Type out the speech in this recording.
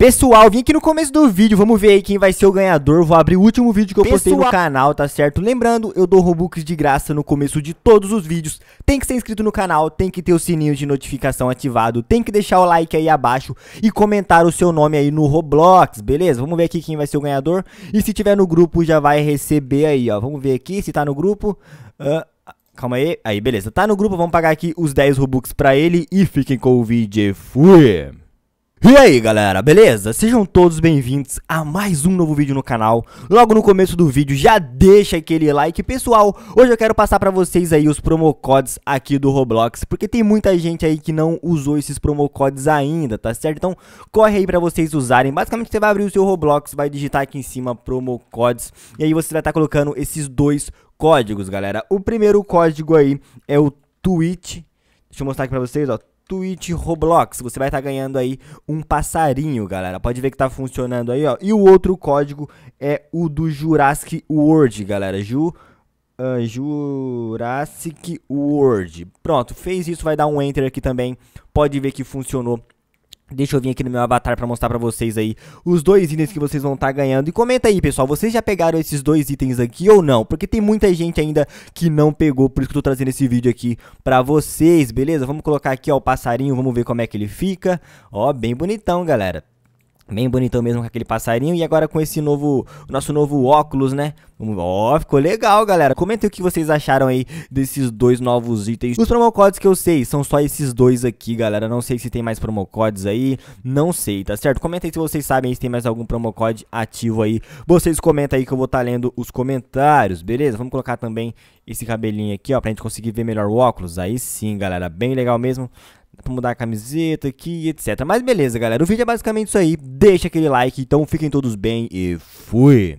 Pessoal, vim aqui no começo do vídeo, vamos ver aí quem vai ser o ganhador. Vou abrir o último vídeo que eu Pessoal... postei no canal, tá certo? Lembrando, eu dou Robux de graça no começo de todos os vídeos. Tem que ser inscrito no canal, tem que ter o sininho de notificação ativado, tem que deixar o like aí abaixo e comentar o seu nome aí no Roblox, beleza? Vamos ver aqui quem vai ser o ganhador. E se tiver no grupo, já vai receber aí, ó. Vamos ver aqui se tá no grupo. Uh, calma aí. Aí, beleza. Tá no grupo, vamos pagar aqui os 10 Robux pra ele e fiquem com o vídeo. Fui! E aí galera, beleza? Sejam todos bem-vindos a mais um novo vídeo no canal Logo no começo do vídeo já deixa aquele like Pessoal, hoje eu quero passar pra vocês aí os promocodes aqui do Roblox Porque tem muita gente aí que não usou esses promocodes ainda, tá certo? Então corre aí pra vocês usarem Basicamente você vai abrir o seu Roblox, vai digitar aqui em cima promocodes E aí você vai estar tá colocando esses dois códigos, galera O primeiro código aí é o Twitch Deixa eu mostrar aqui pra vocês, ó Twitch Roblox. Você vai estar tá ganhando aí um passarinho, galera. Pode ver que tá funcionando aí, ó. E o outro código é o do Jurassic World, galera. Ju... Uh, Jurassic World. Pronto, fez isso, vai dar um enter aqui também. Pode ver que funcionou Deixa eu vir aqui no meu avatar para mostrar para vocês aí os dois itens que vocês vão estar tá ganhando. E comenta aí, pessoal, vocês já pegaram esses dois itens aqui ou não? Porque tem muita gente ainda que não pegou, por isso que eu tô trazendo esse vídeo aqui para vocês, beleza? Vamos colocar aqui, ó, o passarinho, vamos ver como é que ele fica. Ó, bem bonitão, galera. Bem bonitão mesmo com aquele passarinho. E agora com esse novo, nosso novo óculos, né? Ó, oh, ficou legal, galera. Comentem o que vocês acharam aí desses dois novos itens. Os promocodes que eu sei são só esses dois aqui, galera. Não sei se tem mais promocodes aí. Não sei, tá certo? Comenta aí se vocês sabem se tem mais algum promocode ativo aí. Vocês comentam aí que eu vou estar tá lendo os comentários, beleza? Vamos colocar também esse cabelinho aqui, ó, pra gente conseguir ver melhor o óculos. Aí sim, galera. Bem legal mesmo pra mudar a camiseta aqui, etc. Mas beleza, galera, o vídeo é basicamente isso aí. Deixa aquele like, então fiquem todos bem e fui!